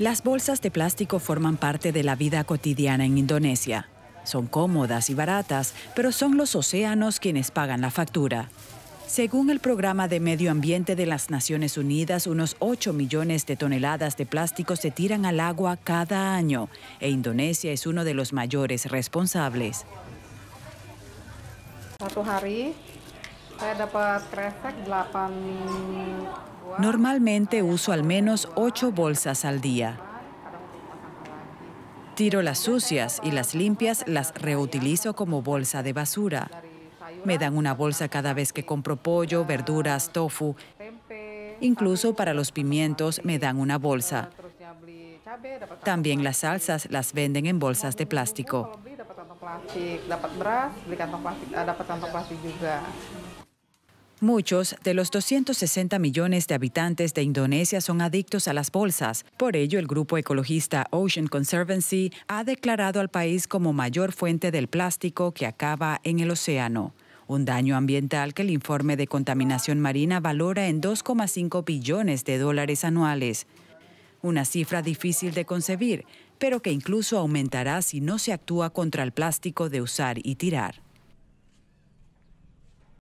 Las bolsas de plástico forman parte de la vida cotidiana en Indonesia. Son cómodas y baratas, pero son los océanos quienes pagan la factura. Según el Programa de Medio Ambiente de las Naciones Unidas, unos 8 millones de toneladas de plástico se tiran al agua cada año e Indonesia es uno de los mayores responsables. Normalmente uso al menos 8 bolsas al día. Tiro las sucias y las limpias las reutilizo como bolsa de basura. Me dan una bolsa cada vez que compro pollo, verduras, tofu. Incluso para los pimientos me dan una bolsa. También las salsas las venden en bolsas de plástico. Eh, Muchos de los 260 millones de habitantes de Indonesia son adictos a las bolsas. Por ello, el grupo ecologista Ocean Conservancy ha declarado al país como mayor fuente del plástico que acaba en el océano. Un daño ambiental que el informe de contaminación marina valora en 2,5 billones de dólares anuales una cifra difícil de concebir, pero que incluso aumentará si no se actúa contra el plástico de usar y tirar.